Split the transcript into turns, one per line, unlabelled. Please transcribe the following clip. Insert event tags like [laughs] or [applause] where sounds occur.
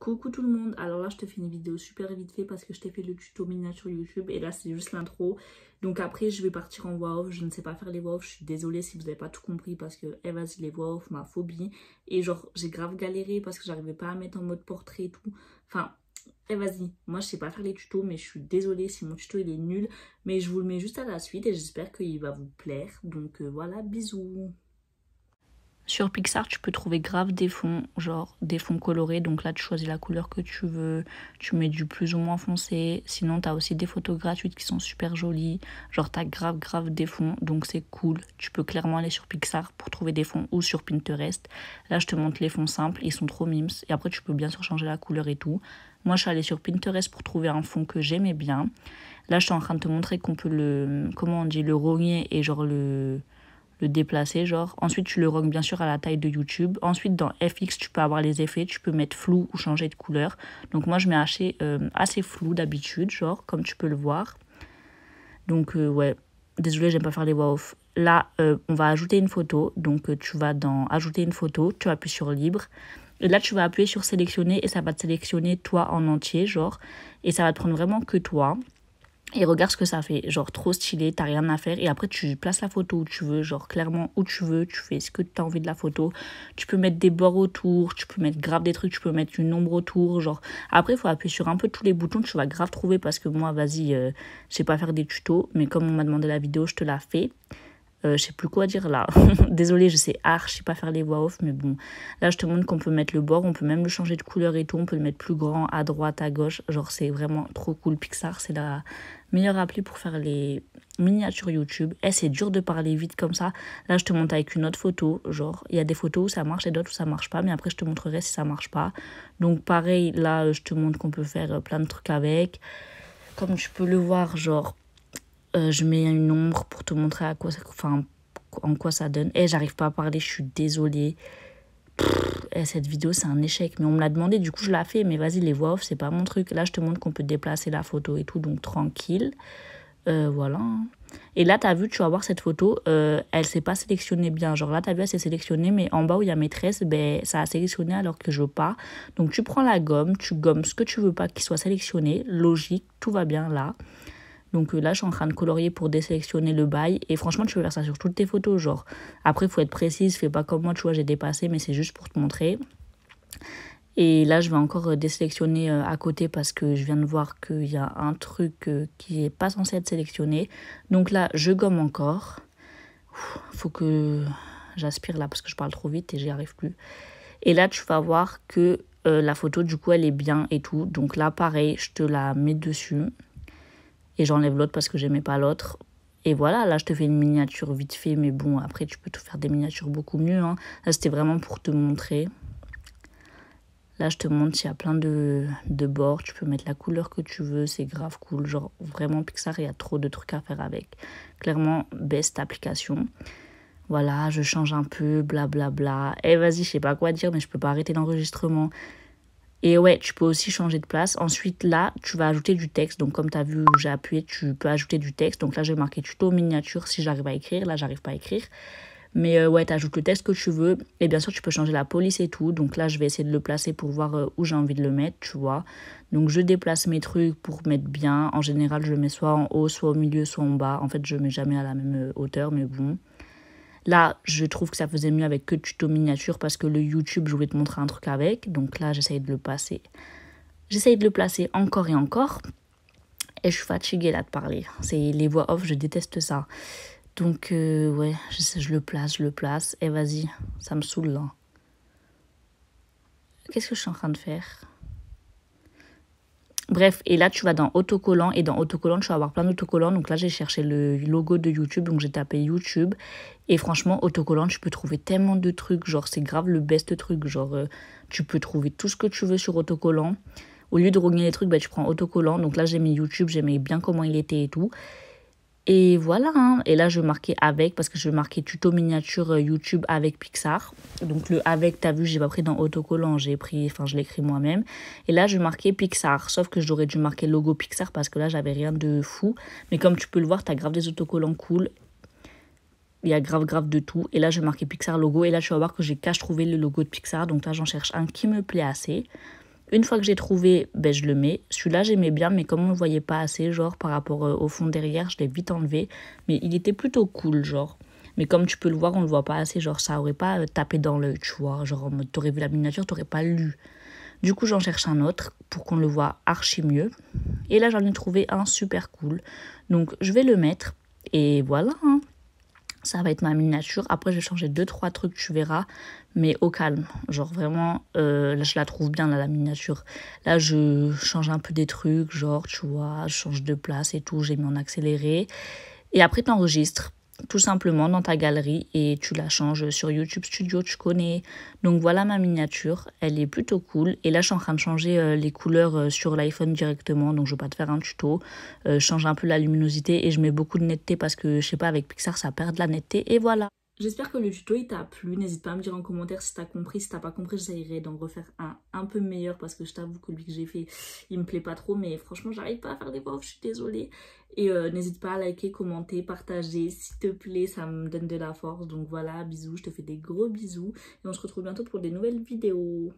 Coucou tout le monde, alors là je te fais une vidéo super vite fait parce que je t'ai fait le tuto miniature YouTube et là c'est juste l'intro. Donc après je vais partir en voix off, je ne sais pas faire les voix off, je suis désolée si vous n'avez pas tout compris parce que eh vas-y les voix off, ma phobie. Et genre j'ai grave galéré parce que j'arrivais pas à mettre en mode portrait et tout. Enfin eh vas-y, moi je sais pas faire les tutos mais je suis désolée si mon tuto il est nul. Mais je vous le mets juste à la suite et j'espère qu'il va vous plaire. Donc euh, voilà, bisous sur Pixar, tu peux trouver grave des fonds, genre des fonds colorés. Donc là, tu choisis la couleur que tu veux. Tu mets du plus ou moins foncé. Sinon, tu as aussi des photos gratuites qui sont super jolies. Genre, tu grave, grave des fonds. Donc c'est cool. Tu peux clairement aller sur Pixar pour trouver des fonds ou sur Pinterest. Là, je te montre les fonds simples. Ils sont trop mimes. Et après, tu peux bien sûr changer la couleur et tout. Moi, je suis allée sur Pinterest pour trouver un fond que j'aimais bien. Là, je suis en train de te montrer qu'on peut le. Comment on dit Le rogner et genre le le déplacer, genre. Ensuite, tu le rogues bien sûr à la taille de YouTube. Ensuite, dans FX, tu peux avoir les effets, tu peux mettre flou ou changer de couleur. Donc moi, je mets assez, euh, assez flou d'habitude, genre, comme tu peux le voir. Donc euh, ouais, désolé, j'aime pas faire les voix off. Là, euh, on va ajouter une photo. Donc tu vas dans ajouter une photo, tu appuies sur libre. Et là, tu vas appuyer sur sélectionner et ça va te sélectionner toi en entier, genre. Et ça va te prendre vraiment que toi. Et regarde ce que ça fait. Genre, trop stylé, t'as rien à faire. Et après, tu places la photo où tu veux, genre, clairement, où tu veux. Tu fais ce que t'as envie de la photo. Tu peux mettre des bords autour, tu peux mettre grave des trucs, tu peux mettre une ombre autour. Genre, après, il faut appuyer sur un peu tous les boutons. Tu vas grave trouver parce que moi, vas-y, je euh, je sais pas faire des tutos. Mais comme on m'a demandé la vidéo, je te la fais. Euh, je sais plus quoi dire là. [laughs] [laughs] Désolée, je sais archi pas faire les voix off, mais bon. Là, je te montre qu'on peut mettre le bord, on peut même le changer de couleur et tout, on peut le mettre plus grand, à droite, à gauche. Genre, c'est vraiment trop cool. Pixar, c'est la meilleure appli pour faire les miniatures YouTube. Et eh, c'est dur de parler vite comme ça. Là, je te montre avec une autre photo. Genre, il y a des photos où ça marche et d'autres où ça marche pas, mais après, je te montrerai si ça marche pas. Donc, pareil, là, je te montre qu'on peut faire euh, plein de trucs avec. Comme tu peux le voir, genre euh, je mets une ombre pour te montrer à quoi en quoi ça donne. Et eh, j'arrive pas à parler, je suis désolée. Eh, cette vidéo, c'est un échec. Mais on me l'a demandé, du coup, je l'ai fait. Mais vas-y, les voix off, c'est pas mon truc. Là, je te montre qu'on peut déplacer la photo et tout, donc tranquille. Euh, voilà. Et là, t'as vu, tu vas voir cette photo, euh, elle s'est pas sélectionnée bien. Genre là, t'as vu, elle s'est sélectionnée, mais en bas où il y a maîtresse, ben, ça a sélectionné alors que je veux pas. Donc tu prends la gomme, tu gommes ce que tu veux pas qu'il soit sélectionné. Logique, tout va bien là. Donc euh, là, je suis en train de colorier pour désélectionner le bail. Et franchement, tu peux faire ça sur toutes tes photos. Genre, après, il faut être précise. Fais pas comme moi, tu vois, j'ai dépassé, mais c'est juste pour te montrer. Et là, je vais encore euh, désélectionner euh, à côté parce que je viens de voir qu'il y a un truc qui n'est pas censé être sélectionné. Donc là, je gomme encore. Faut que j'aspire là parce que je parle trop vite et j'y arrive plus. Et là, tu vas voir que la photo, du coup, elle est bien et tout. Donc là, pareil, je te la mets dessus et j'enlève l'autre parce que j'aimais pas l'autre. Et voilà, là je te fais une miniature vite fait, mais bon, après tu peux te faire des miniatures beaucoup mieux. Hein. Là c'était vraiment pour te montrer. Là je te montre, il y a plein de, bords, tu peux mettre la couleur que tu veux, c'est grave cool. Genre vraiment Pixar, il y a trop de trucs à faire avec. Clairement, best application voilà, je change un peu, blablabla. Bla eh, Et vas-y, je sais pas quoi dire, mais je peux pas arrêter l'enregistrement. Et ouais, tu peux aussi changer de place. Ensuite, là, tu vas ajouter du texte. Donc, comme tu as vu, j'ai appuyé, tu peux ajouter du texte. Donc là, j'ai marqué tuto miniature si j'arrive à écrire. Là, j'arrive pas à écrire. Mais euh, ouais, tu ajoutes le texte que tu veux. Et bien sûr, tu peux changer la police et tout. Donc là, je vais essayer de le placer pour voir euh, où j'ai envie de le mettre, tu vois. Donc je déplace mes trucs pour mettre bien. En général, je le mets soit en haut, soit au milieu, soit en bas. En fait, je mets jamais à la même euh, hauteur, mais bon. Là, je trouve que ça faisait mieux avec que tuto miniature parce que le YouTube, je voulais te montrer un truc avec. Donc là, j'essaye de le passer. J'essaye de le placer encore et encore. Et je suis fatiguée là de parler. C'est les voix off, je déteste ça. Donc euh, ouais, je le place, je le place. Et vas-y, ça me saoule là. Qu'est-ce que je suis en train de faire Bref, et là, tu vas dans autocollant. Et dans autocollant, tu vas avoir plein d'autocollants. Donc là, j'ai cherché le logo de YouTube. Donc j'ai tapé YouTube. Et franchement, autocollant, tu peux trouver tellement de trucs. Genre, c'est grave le best truc. Genre, euh, tu peux trouver tout ce que tu veux sur autocollant. Au lieu de rogner les trucs, bah, tu prends autocollant. Donc là, j'ai mis YouTube. J'aimais bien comment il était et tout. Et voilà, hein. et là je vais marquer avec parce que je vais marquer tuto miniature euh, YouTube avec Pixar. Donc le avec, t'as vu, j'ai pas pris dans autocollant, hein. j'ai pris, enfin je l'écris moi-même. Et là je vais marquer Pixar, sauf que j'aurais dû marquer logo Pixar parce que là j'avais rien de fou. Mais comme tu peux le voir, t'as grave des autocollants cool. Il y a grave grave de tout. Et là je vais marquer Pixar logo et là tu vas voir que j'ai cache trouvé le logo de Pixar. Donc là j'en cherche un qui me plaît assez. Une fois que j'ai trouvé, ben, je le mets. Celui-là, j'aimais bien, mais comme on ne le voyait pas assez, genre par rapport euh, au fond derrière, je l'ai vite enlevé. Mais il était plutôt cool, genre. Mais comme tu peux le voir, on ne le voit pas assez. Genre, ça aurait pas euh, tapé dans l'œil, tu vois. Genre, t'aurais vu la miniature, t'aurais pas lu. Du coup, j'en cherche un autre pour qu'on le voit archi mieux. Et là, j'en ai trouvé un super cool. Donc, je vais le mettre. Et voilà, hein ça va être ma miniature. Après, je vais changer 2-3 trucs, tu verras, mais au calme. Genre vraiment, euh, là, je la trouve bien, la miniature. Là, je change un peu des trucs, genre, tu vois, je change de place et tout, j'ai mis en accéléré. Et après, tu enregistres tout simplement dans ta galerie et tu la changes sur YouTube Studio, tu connais. Donc voilà ma miniature, elle est plutôt cool. Et là, je suis en train de changer euh, les couleurs euh, sur l'iPhone directement, donc je vais pas te faire un tuto. Euh, je change un peu la luminosité et je mets beaucoup de netteté parce que, je sais pas, avec Pixar, ça perd de la netteté et voilà. J'espère que le tuto il t'a plu. N'hésite pas à me dire en commentaire si t'as compris. Si t'as pas compris, j'essaierai d'en refaire un un peu meilleur parce que je t'avoue que lui que j'ai fait, il me plaît pas trop. Mais franchement, j'arrive pas à faire des voix je suis désolée. Et euh, n'hésite pas à liker, commenter, partager, s'il te plaît, ça me donne de la force. Donc voilà, bisous, je te fais des gros bisous. Et on se retrouve bientôt pour des nouvelles vidéos.